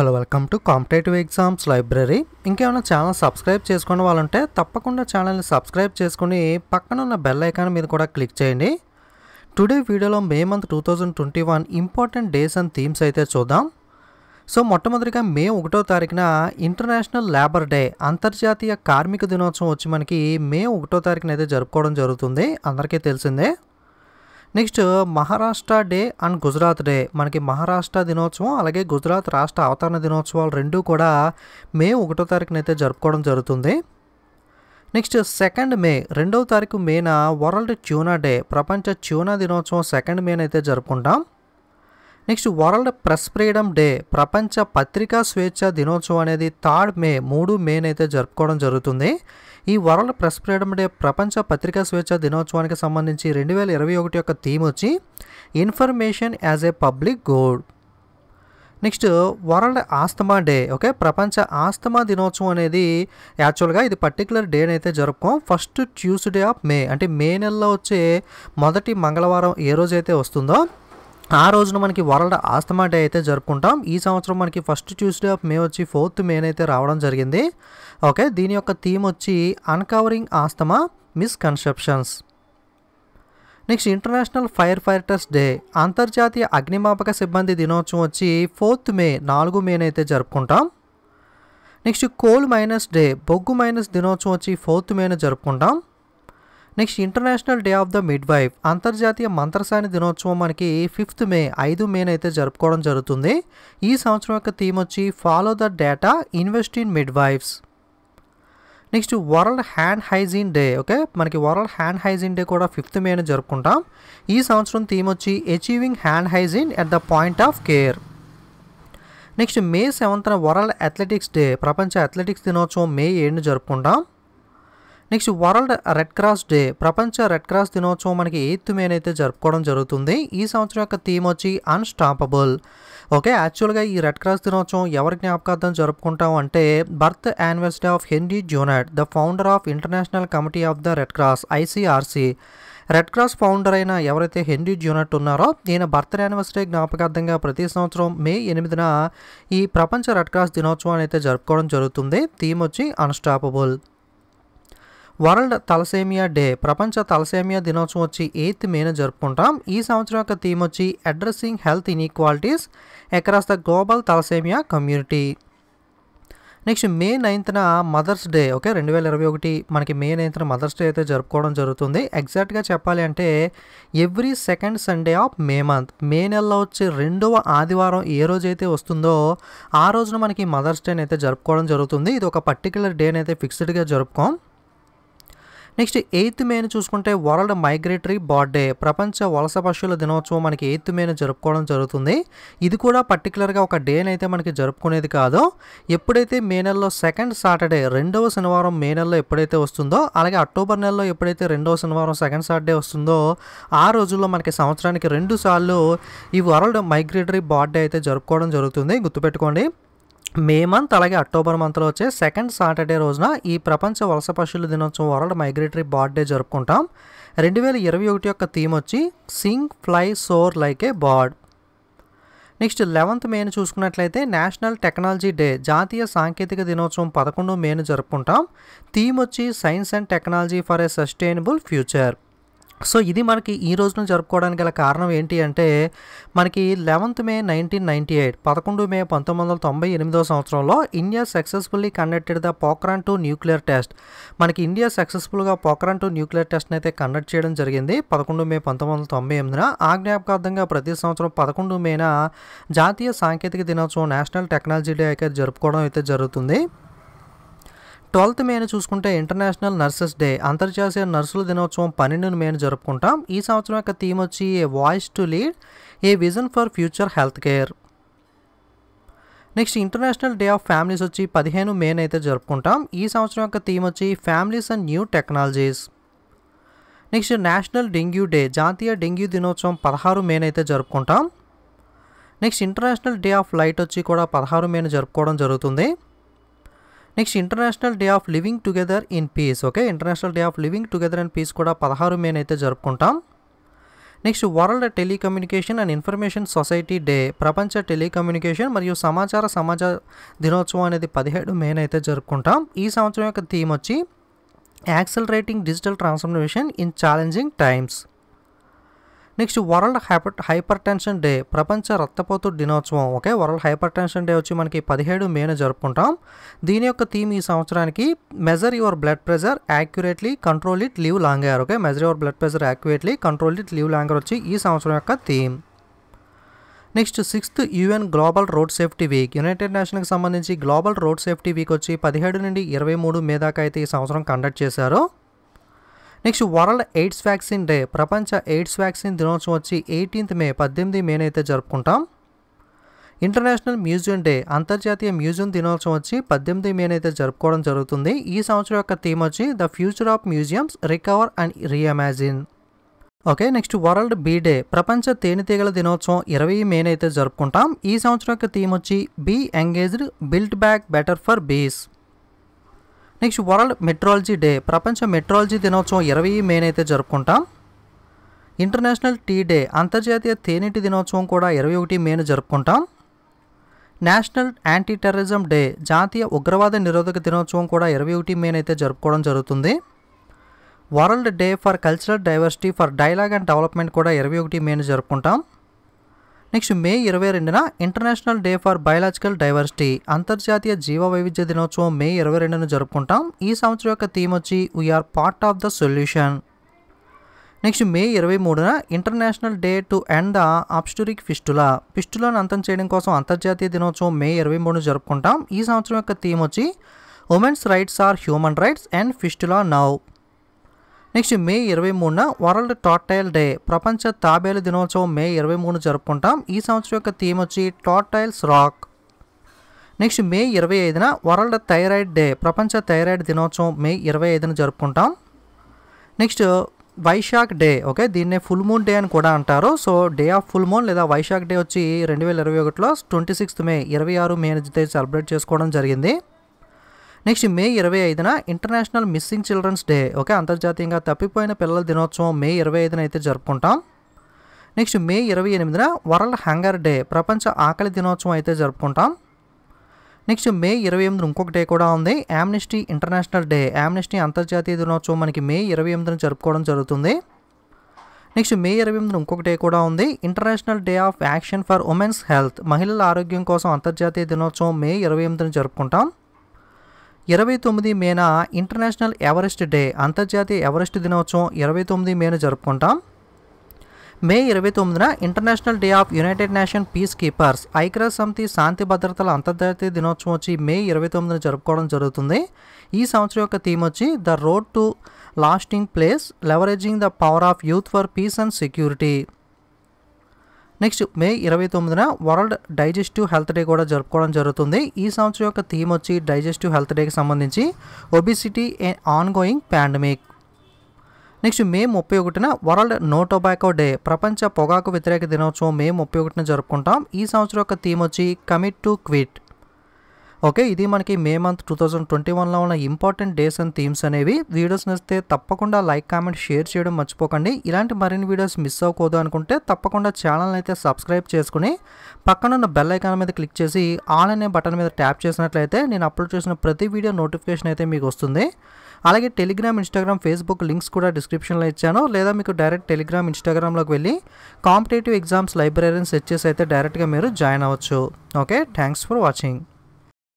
hello welcome to competitive exams library ఇంకేమైనా channel subscribe చేసుకున్న వాళ్ళుంటే తప్పకుండా ఛానల్ని సబ్స్క్రైబ్ చేసుకుని పక్కన ఉన్న బెల్ ఐకాన్ మీద కూడా క్లిక్ చేయండి టుడే వీడియోలో May month two thousand twenty one important days and themes అయితే చూద్దాం సో మొట్టమొదటిగా మే ఒకటో తారీఖున ఇంటర్నేషనల్ లేబర్ డే అంతర్జాతీయ కార్మిక దినోత్సవం వచ్చి మనకి మే ఒకటో తారీఖున అయితే జరుపుకోవడం జరుగుతుంది అందరికీ తెలిసిందే next Maharashtra day and Gujarat day మనకి మహారాష్ట్ర దినోత్సవం అలాగే గుజరాత్ రాష్ట్ర అవతరణ దినోత్సవాలు రెండూ కూడా మే ఒకటో అయితే జరుపుకోవడం జరుగుతుంది నెక్స్ట్ సెకండ్ మే రెండవ తారీఖు మేన వరల్డ్ ట్యూనా డే ప్రపంచ ట్యూనా దినోత్సవం సెకండ్ మేనైతే జరుపుకుంటాం next world press freedom day ప్రపంచ పత్రికా స్వేచ్ఛ దినోత్సవం అనేది థర్డ్ మే మూడు మేనైతే అయితే జరుపుకోవడం జరుగుతుంది ఈ వరల్డ్ ప్రెస్ ఫ్రీడమ్ డే ప్రపంచ పత్రికా స్వేచ్ఛ దినోత్సవానికి సంబంధించి రెండు వేల ఇరవై ఒకటి యొక్క థీమ్ వచ్చి information as a public good next world asthma day okay ప్రపంచ ఆస్తమా దినోత్సవం అనేది యాక్చువల్గా ఇది పర్టికులర్ డేని అయితే జరుపుకోం ఫస్ట్ ట్యూస్డే ఆఫ్ మే అంటే మే నెలలో వచ్చే మొదటి మంగళవారం ఏ రోజైతే వస్తుందో ఆ రోజున మనకి వరల్డ్ ఆస్తమా డే అయితే జరుపుకుంటాం ఈ సంవత్సరం మనకి ఫస్ట్ ట్యూస్డే ఆఫ్ మే వచ్చి ఫోర్త్ మేన్ అయితే రావడం జరిగింది ఓకే దీని యొక్క థీమ్ వచ్చి uncovering asthma misconceptions next international fire fighters day అంతర్జాతీయ అగ్నిమాపక సిబ్బంది దినోత్సవం వచ్చి ఫోర్త్ మే నాలుగు మేన్ అయితే జరుపుకుంటాం నెక్స్ట్ కోల్ మైనస్ డే బొగ్గు మైనస్ దినోత్సవం వచ్చి ఫోర్త్ మేను జరుపుకుంటాం next international day of the midwife అంతర్జాతీయ మంత్రసాని దినోత్సవం మనకి ఫిఫ్త్ మే ఐదు మేనైతే అయితే జరుపుకోవడం జరుగుతుంది ఈ సంవత్సరం యొక్క థీమ్ వచ్చి follow the data invest in midwives next world hand hygiene day okay మనకి వరల్డ్ హ్యాండ్ హైజీన్ డే కూడా ఫిఫ్త్ అని జరుపుకుంటాం ఈ సంవత్సరం థీమ్ వచ్చి achieving hand hygiene at the point of care next May సెవెంత్న వరల్డ్ అథ్లెటిక్స్ డే ప్రపంచ athletics దినోత్సవం మే ఏడుని జరుపుకుంటాం next world red cross day ప్రపంచ రెడ్ క్రాస్ దినోత్సవం మనకి ఎయిత్ మేనైతే అయితే జరుపుకోవడం జరుగుతుంది ఈ సంవత్సరం యొక్క థీమ్ వచ్చి అన్స్టాపబుల్ ఓకే యాక్చువల్గా ఈ రెడ్ క్రాస్ దినోత్సవం ఎవరి జ్ఞాపకార్థం జరుపుకుంటాం అంటే birth anniversary of Henry Dunant the founder of international committee of the red cross ICRC red cross founder అయిన ఎవరైతే హెన్రీ జూనట్ ఉన్నారో ఈయన బర్త్ యానివర్సరీ జ్ఞాపకార్థంగా ప్రతి సంవత్సరం మే ఎనిమిదిన ఈ ప్రపంచ రెడ్ క్రాస్ దినోత్సవాన్ని అయితే జరుపుకోవడం జరుగుతుంది థీమ్ వచ్చి అన్స్టాపబుల్ వరల్డ్ తలసేమియా డే ప్రపంచ తలసేమియా దినోత్సవం వచ్చి ఎయిత్ మేను జరుపుకుంటాం ఈ సంవత్సరం యొక్క థీమ్ వచ్చి addressing health inequalities across the global thalassemia community next May నైన్త్న మదర్స్ డే ఓకే రెండు వేల ఇరవై ఒకటి మనకి మే నైన్త్న మదర్స్ డే అయితే జరుపుకోవడం జరుగుతుంది ఎగ్జాక్ట్గా చెప్పాలి అంటే every second Sunday of May month May నెలలో వచ్చే రెండవ ఆదివారం ఏ రోజైతే వస్తుందో ఆ రోజున మనకి మదర్స్ డేని అయితే జరుపుకోవడం జరుగుతుంది ఇది ఒక పర్టికులర్ డేని అయితే ఫిక్స్డ్గా జరుపుకోం నెక్స్ట్ ఎయిత్ మేను చూసుకుంటే వరల్డ్ మైగ్రేటరీ బర్త్డే ప్రపంచ వలస పశువుల దినోత్సవం మనకి ఎయిత్ మేను జరుపుకోవడం జరుగుతుంది ఇది కూడా పర్టికులర్గా ఒక డేని అయితే మనకి జరుపుకునేది కాదు ఎప్పుడైతే మే నెలలో సెకండ్ సాటర్డే రెండవ శనివారం మే నెలలో ఎప్పుడైతే వస్తుందో అలాగే అక్టోబర్ నెలలో ఎప్పుడైతే రెండవ శనివారం సెకండ్ సాటర్డే వస్తుందో ఆ రోజుల్లో మనకి సంవత్సరానికి రెండు సార్లు ఈ వరల్డ్ మైగ్రేటరీ బర్త్డే అయితే జరుపుకోవడం జరుగుతుంది గుర్తుపెట్టుకోండి మే మంత్ అలాగే అక్టోబర్ మంత్లో వచ్చే సెకండ్ సాటర్డే రోజున ఈ ప్రపంచ వలస పశువుల దినోత్సవం వరల్డ్ మైగ్రేటరీ బర్త్ డే జరుపుకుంటాం రెండు వేల ఇరవై ఒకటి యొక్క థీమ్ వచ్చి sing fly soar like a bird next eleventh మేను చూసుకున్నట్లయితే నేషనల్ టెక్నాలజీ డే జాతీయ సాంకేతిక దినోత్సవం పదకొండు మేను జరుపుకుంటాం థీమ్ వచ్చి science and technology for a sustainable future so ఇది మనకి ఈ రోజున జరుపుకోవడానికి గల కారణం ఏంటి అంటే మనకి eleventh May nineteen ninety eight పదకొండు మే పంతొమ్మిది వందల తొంభై ఎనిమిదో సంవత్సరంలో India successfully conducted the Pokhran two nuclear test మనకి ఇండియా సక్సెస్ఫుల్గా పోక్రాన్ టూ న్యూక్లియర్ టెస్ట్ని అయితే కండక్ట్ చేయడం జరిగింది పదకొండు మే పంతొమ్మిది వందల తొంభై ఎనిమిదిన ఆజ్ఞాపకార్థంగా ప్రతి సంవత్సరం పదకొండు మేన జాతీయ సాంకేతిక దినోత్సవం నేషనల్ టెక్నాలజీ డే అయితే జరుపుకోవడం అయితే జరుగుతుంది ట్వెల్త్ మేను చూసుకుంటే ఇంటర్నేషనల్ నర్సెస్ డే అంతర్జాతీయ నర్సుల దినోత్సవం పన్నెండును మేను జరుపుకుంటాం ఈ సంవత్సరం యొక్క థీమ్ వచ్చి a voice to lead a vision for future health care next international day of families వచ్చి పదిహేను మేను అయితే జరుపుకుంటాం ఈ సంవత్సరం యొక్క థీమ్ వచ్చి families and new technologies next national dengue day జాతీయ డెంగ్యూ దినోత్సవం పదహారు మేను అయితే జరుపుకుంటాం next international day of light వచ్చి కూడా పదహారు మేను జరుపుకోవడం జరుగుతుంది next international day of living together in peace okay international day of living together in peace కూడా పదహారు మేనైతే జరుపుకుంటాం next world telecommunication and information society day ప్రపంచ టెలికమ్యూనికేషన్ మరియు సమాచార సమాజ దినోత్సవం అనేది పదిహేడు మేన్ అయితే జరుపుకుంటాం ఈ సంవత్సరం యొక్క థీమ్ వచ్చి accelerating digital transformation in challenging times next world hyper hypertension day ప్రపంచ రక్తపోతు దినోత్సవం okay world hypertension day వచ్చి మనకి పదిహేడు మేను జరుపుకుంటాం దీని యొక్క థీమ్ ఈ సంవత్సరానికి measure your blood pressure accurately control it live longer okay measure your blood pressure accurately control it live longer వచ్చి ఈ సంవత్సరం యొక్క theme next sixth UN global road safety week united నేషన్కి సంబంధించి గ్లోబల్ రోడ్ సేఫ్టీ వీక్ వచ్చి పదిహేడు నుండి ఇరవై మూడు మే దాకా అయితే ఈ సంవత్సరం కండక్ట్ చేశారు next world AIDS vaccine day ప్రపంచ ఎయిడ్స్ వ్యాక్సిన్ దినోత్సవం వచ్చి ఎయిటీన్త్ మే పద్దెనిమిది మేనైతే జరుపుకుంటాం ఇంటర్నేషనల్ మ్యూజియం డే అంతర్జాతీయ మ్యూజియం దినోత్సవం వచ్చి పద్దెనిమిది మేనైతే జరుపుకోవడం జరుగుతుంది ఈ సంవత్సరం యొక్క థీమ్ వచ్చి the future of museums recover and reimagine okay next world bee day ప్రపంచ తేనెతీగల దినోత్సవం ఇరవై మేనైతే జరుపుకుంటాం ఈ సంవత్సరం యొక్క థీమ్ వచ్చి be engaged build back better for bees next world metrology day ప్రపంచ మెట్రాలజీ దినోత్సవం ఇరవై మే అయితే జరుపుకుంటాం ఇంటర్నేషనల్ టీ డే అంతర్జాతీయ తేనెటి దినోత్సవం కూడా ఇరవై ఒకటి మేను జరుపుకుంటాం నేషనల్ యాంటీ టెర్రరిజం డే జాతీయ ఉగ్రవాద నిరోధక దినోత్సవం కూడా ఇరవై ఒకటి మేన్ అయితే జరుపుకోవడం జరుగుతుంది world day for cultural diversity for dialogue and development కూడా ఇరవై ఒకటి మేను జరుపుకుంటాం నెక్స్ట్ మే ఇరవై రెండున international day for biological diversity అంతర్జాతీయ జీవ వైవిధ్య దినోత్సవం మే ఇరవై రెండున జరుపుకుంటాం ఈ సంవత్సరం యొక్క థీమ్ వచ్చి we are part of the solution next May ఇరవై మూడున international day to end the obstetric fistula ఫిస్టులను అంతం చేయడం కోసం అంతర్జాతీయ దినోత్సవం మే ఇరవై మూడున జరుపుకుంటాం ఈ సంవత్సరం యొక్క థీమ్ వచ్చి women's rights are human rights and fistula now next May ఇరవై మూడున వరల్డ్ టాటైల్ డే ప్రపంచ తాబేలు దినోత్సవం మే ఇరవై మూడు జరుపుకుంటాం ఈ సంవత్సరం యొక్క థీమ్ వచ్చి టాటైల్స్ రాక్ నెక్స్ట్ మే ఇరవై ఐదున వరల్డ్ థైరాయిడ్ డే ప్రపంచ థైరాయిడ్ దినోత్సవం మే ఇరవై ఐదున జరుపుకుంటాం నెక్స్ట్ వైశాఖ్ డే ఓకే దీన్నే ఫుల్ మూన్ డే అని కూడా అంటారు so day of full moon లేదా వైశాఖ్ డే వచ్చి రెండు వేల ఇరవై ఒకటిలో ట్వంటీ సిక్స్త్ మే ఇరవై ఆరు మే సెలబ్రేట్ చేసుకోవడం జరిగింది నెక్స్ట్ మే ఇరవై ఐదున international missing children's day okay అంతర్జాతీయంగా తప్పిపోయిన పిల్లల దినోత్సవం మే ఇరవై ఐదున అయితే జరుపుకుంటాం నెక్స్ట్ మే ఇరవై ఎనిమిదిన వరల్డ్ హ్యాంగర్ డే ప్రపంచ ఆకలి దినోత్సవం అయితే జరుపుకుంటాం నెక్స్ట్ మే ఇరవై ఎనిమిది ఇంకొక డే కూడా ఉంది యామ్నిస్టీ ఇంటర్నేషనల్ డే యామ్నిస్టీ అంతర్జాతీయ దినోత్సవం మనకి మే ఇరవై ఎనిమిదిన జరుపుకోవడం జరుగుతుంది నెక్స్ట్ మే ఇరవై ఎనిమిది ఇంకొక డే కూడా ఉంది international day of action for women's health మహిళల ఆరోగ్యం కోసం అంతర్జాతీయ దినోత్సవం మే ఇరవై ఎనిమిదిన జరుపుకుంటాం ఇరవై తొమ్మిది మేన ఇంటర్నేషనల్ ఎవరెస్ట్ డే అంతర్జాతీయ ఎవరెస్ట్ దినోత్సవం ఇరవై తొమ్మిది మేను జరుపుకుంటాం మే ఇరవై తొమ్మిదిన international day of united nation peacekeepers ఐక్యరాజ్ సమితి శాంతి భద్రతల అంతర్జాతీయ దినోత్సవం వచ్చి మే ఇరవై తొమ్మిదిన జరుపుకోవడం జరుగుతుంది ఈ సంవత్సరం యొక్క థీమ్ వచ్చి the road to lasting place leveraging the power of youth for peace and security next May ఇరవై తొమ్మిదిన వరల్డ్ డైజెస్టివ్ హెల్త్ డే కూడా జరుపుకోవడం జరుగుతుంది ఈ సంవత్సరం యొక్క థీమ్ వచ్చి డైజెస్టివ్ హెల్త్ డేకి సంబంధించి obesity on ongoing pandemic next May ముప్పై ఒకటిన వరల్డ్ నో టొబాకో డే ప్రపంచ పొగాకు వ్యతిరేక దినోత్సవం మే ముప్పై ఒకటిన జరుపుకుంటాం ఈ సంవత్సరం యొక్క థీమ్ వచ్చి కమిట్ టు క్విట్ ఓకే ఇది మనకి May month two thousand twenty వన్లో ఉన్న ఇంపార్టెంట్ డేస్ అండ్ థీమ్స్ అనేవి వీడియోస్ నచ్చితే తప్పకుండా లైక్ కామెంట్ షేర్ చేయడం మర్చిపోకండి ఇలాంటి మరిన్ని వీడియోస్ మిస్ అవ్వకూడదు అనుకుంటే తప్పకుండా ఛానల్ అయితే సబ్స్క్రైబ్ చేసుకుని పక్కనున్న బెల్ ఐకాన్ మీద క్లిక్ చేసి ఆల్ అనే బటన్ మీద ట్యాప్ చేసినట్లయితే నేను అప్లోడ్ చేసిన ప్రతి వీడియో నోటిఫికేషన్ అయితే మీకు వస్తుంది అలాగే టెలిగ్రామ్ ఇన్స్టాగ్రామ్ ఫేస్బుక్ లింక్స్ కూడా డిస్క్రిప్షన్లో ఇచ్చాను లేదా మీకు డైరెక్ట్ టెలిగ్రామ్ ఇన్స్టాగ్రామ్లోకి వెళ్ళి కాంపిటేటివ్ ఎగ్జామ్స్ లైబ్రరీని సెర్చ్ చేసి అయితే డైరెక్ట్గా మీరు జాయిన్ అవ్వచ్చు ఓకే థ్యాంక్స్ ఫర్ వాచింగ్